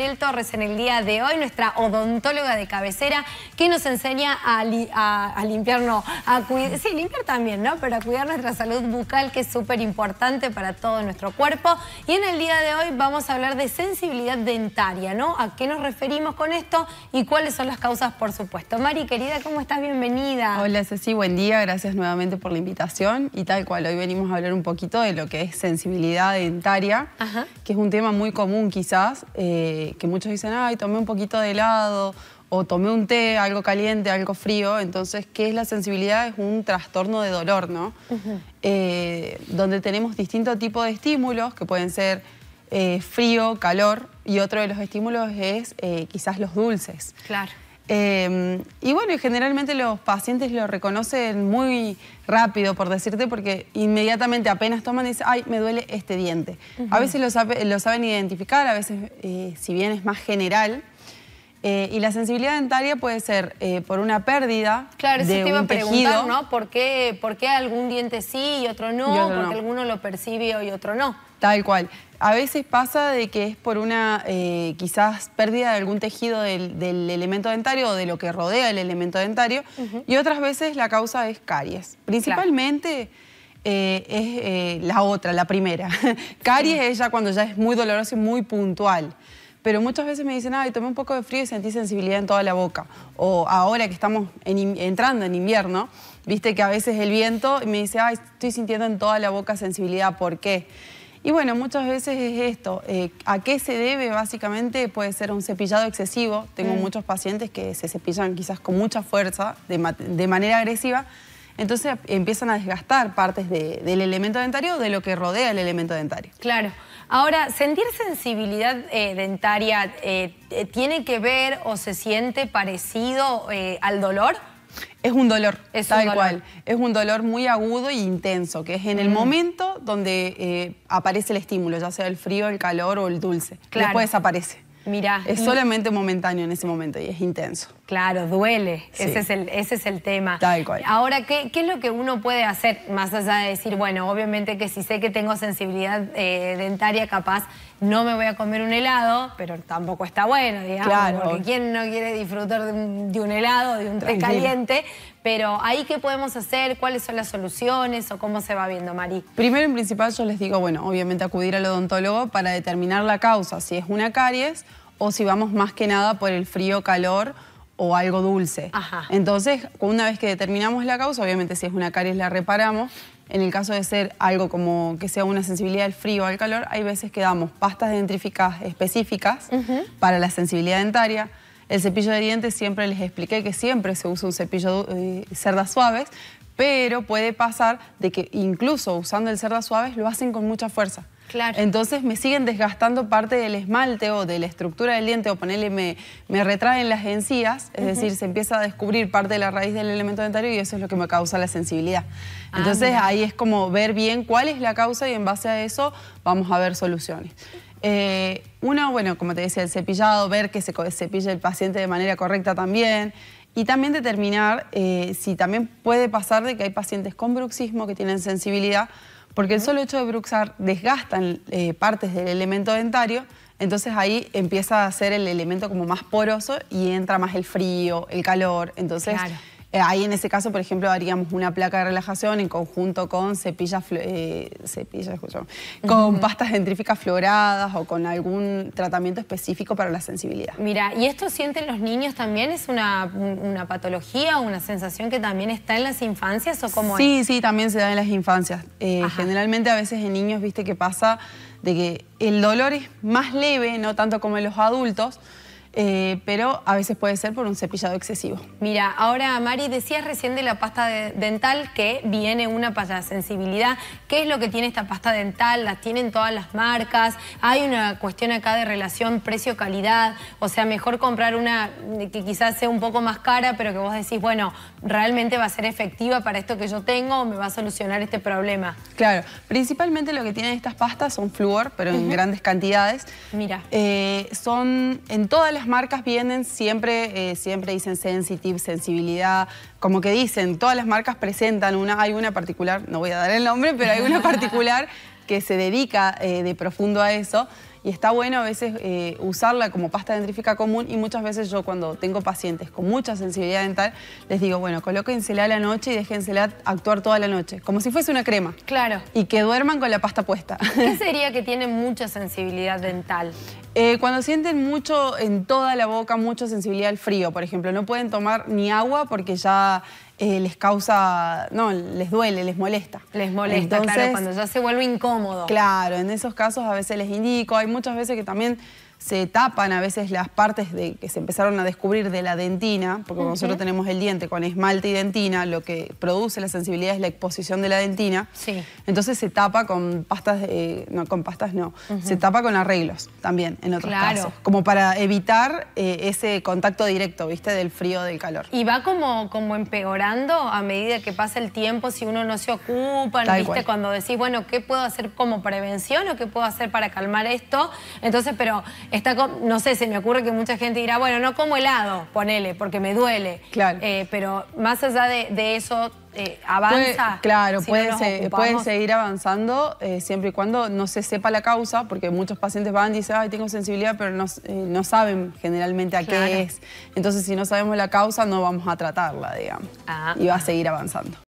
Mariel Torres en el día de hoy, nuestra odontóloga de cabecera, que nos enseña a, limpiar, no, a cuidar, sí, limpiar también, ¿no? Pero a cuidar nuestra salud bucal, que es súper importante para todo nuestro cuerpo. Y en el día de hoy vamos a hablar de sensibilidad dentaria, ¿no? ¿A qué nos referimos con esto y cuáles son las causas, por supuesto? Mari, querida, ¿cómo estás? Bienvenida. Hola, Ceci, buen día. Gracias nuevamente por la invitación. Y tal cual, hoy venimos a hablar un poquito de lo que es sensibilidad dentaria, que es un tema muy común quizás, eh, que, muchos dicen, ay, tomé un poquito de helado o tomé un té, algo caliente, algo frío. Entonces, ¿qué es la sensibilidad? Es un trastorno de dolor, ¿no? Eh, donde tenemos distintos tipos de estímulos, que pueden ser eh, frío, calor, y otro de los estímulos es eh, quizás los dulces. Claro. Em, y bueno, generalmente los pacientes lo reconocen muy rápido, por decirte, porque inmediatamente apenas toman dicen, ay, me duele este diente. A veces lo, saben identificar, a veces, eh, si bien es más general, eh, y la sensibilidad dentaria puede ser eh, por una pérdida Claro, eso te iba a preguntar, ¿no? ¿Por qué, ¿Por qué, algún diente sí y otro no? porque alguno lo percibe y otro no. Tal cual. A veces pasa de que es por una eh, quizás pérdida de algún tejido del, elemento dentario o de lo que rodea el elemento dentario y otras veces la causa es caries. Principalmente eh, es eh, la otra, la primera. caries es ya cuando ya es muy doloroso y muy puntual. Pero muchas veces me dicen, ay, tomé un poco de frío y sentí sensibilidad en toda la boca. O ahora que estamos entrando en invierno, viste que a veces el viento me dice, ay, estoy sintiendo en toda la boca sensibilidad, ¿por qué? Y bueno, muchas veces es esto. Eh, ¿A qué se debe? Básicamente puede ser un cepillado excesivo. Tengo mm. muchos pacientes que se cepillan quizás con mucha fuerza, de, manera agresiva. Entonces empiezan a desgastar partes del elemento dentario de lo que rodea el elemento dentario. Claro. Ahora, ¿sentir sensibilidad eh, dentaria eh, tiene que ver o se siente parecido al dolor? Es un dolor, es tal cual. Es un dolor muy agudo e intenso, que es en el mm. momento donde eh, aparece el estímulo, ya sea el frío, el calor o el dulce. Después desaparece. mira Es solamente momentáneo en ese momento y es intenso. Claro, duele. Ese, es el, tema. Ahora, ¿qué, es lo que uno puede hacer? Más allá de decir, bueno, obviamente que si sé que tengo sensibilidad eh, dentaria, capaz no me voy a comer un helado, pero tampoco está bueno, digamos. Porque quién no quiere disfrutar de un, helado, de un té caliente. Pero ahí, ¿qué podemos hacer? ¿Cuáles son las soluciones o cómo se va viendo, Mari? Primero, en principal, yo les digo, bueno, obviamente acudir al odontólogo para determinar la causa, si es una caries o si vamos más que nada por el frío, calor o algo dulce. Entonces, una vez que determinamos la causa, obviamente si es una caries la reparamos. En el caso de ser algo como que sea una sensibilidad al frío o al calor, hay veces que damos pastas dentríficas específicas para la sensibilidad dentaria. El cepillo de dientes siempre les expliqué que siempre se usa un cepillo de eh, cerdas suaves, pero puede pasar de que incluso usando el cerdo suaves lo hacen con mucha fuerza. Claro. Entonces me siguen desgastando parte del esmalte o de la estructura del diente o ponerle me, me retraen las encías, es decir, se empieza a descubrir parte de la raíz del elemento dentario y eso es lo que me causa la sensibilidad. Ah, Entonces ahí es como ver bien cuál es la causa y en base a eso vamos a ver soluciones. Eh, una, bueno, como te decía, el cepillado, ver que se cepille el paciente de manera correcta también. Y también determinar eh, si también puede pasar de que hay pacientes con bruxismo que tienen sensibilidad, porque el solo hecho de bruxar desgastan eh, partes del elemento dentario, entonces ahí empieza a ser el elemento como más poroso y entra más el frío, el calor. Entonces eh, ahí en ese caso, por ejemplo, haríamos una placa de relajación en conjunto con cepillas, eh, cepillas con pastas dentríficas floradas o con algún tratamiento específico para la sensibilidad. Mira, ¿y esto sienten los niños también? ¿Es una, patología o una sensación que también está en las infancias o cómo Sí, es? sí, también se da en las infancias. Eh, generalmente a veces en niños, viste, que pasa de que el dolor es más leve, no tanto como en los adultos, eh, pero a veces puede ser por un cepillado excesivo. Mira, ahora Mari, decías recién de la pasta dental que viene una para la sensibilidad. ¿Qué es lo que tiene esta pasta dental? ¿Las tienen todas las marcas? ¿Hay una cuestión acá de relación precio-calidad? O sea, mejor comprar una que quizás sea un poco más cara, pero que vos decís, bueno, realmente va a ser efectiva para esto que yo tengo o me va a solucionar este problema. Claro, principalmente lo que tienen estas pastas son flúor, pero en grandes cantidades. Mira. Eh, son en todas las las marcas vienen siempre, eh, siempre dicen sensitive, sensibilidad, como que dicen, todas las marcas presentan una, hay una particular, no voy a dar el nombre, pero hay una particular que se dedica eh, de profundo a eso y está bueno a veces eh, usarla como pasta dentrífica común y muchas veces yo cuando tengo pacientes con mucha sensibilidad dental, les digo, bueno, colóquensela a la noche y déjensela actuar toda la noche, como si fuese una crema. Claro. Y que duerman con la pasta puesta. ¿Qué sería que tiene mucha sensibilidad dental? Eh, cuando sienten mucho en toda la boca, mucha sensibilidad al frío, por ejemplo, no pueden tomar ni agua porque ya eh, les causa, no, les duele, les molesta. Les molesta, Entonces, claro, cuando ya se vuelve incómodo. Claro, en esos casos a veces les indico, hay muchas veces que también se tapan a veces las partes de, que se empezaron a descubrir de la dentina, porque nosotros tenemos el diente con esmalte y dentina, lo que produce la sensibilidad es la exposición de la dentina. Sí. Entonces se tapa con pastas, de, no, con pastas no, se tapa con arreglos también en otros claro. casos, como para evitar eh, ese contacto directo, ¿viste? Del frío, del calor. Y va como, como empeorando a medida que pasa el tiempo, si uno no se ocupa, ¿viste? Cuando decís, bueno, ¿qué puedo hacer como prevención o qué puedo hacer para calmar esto? Entonces, pero no sé, se me ocurre que mucha gente dirá, bueno, no como helado, ponele, porque me duele. Claro. Eh, pero más allá de, eso, eh, avanza. claro, pueden, seguir avanzando eh, siempre y cuando no se sepa la causa, porque muchos pacientes van y dicen, ay, tengo sensibilidad, pero no, no saben generalmente a qué es. Entonces, si no sabemos la causa, no vamos a tratarla, digamos. Ah. y va a seguir avanzando.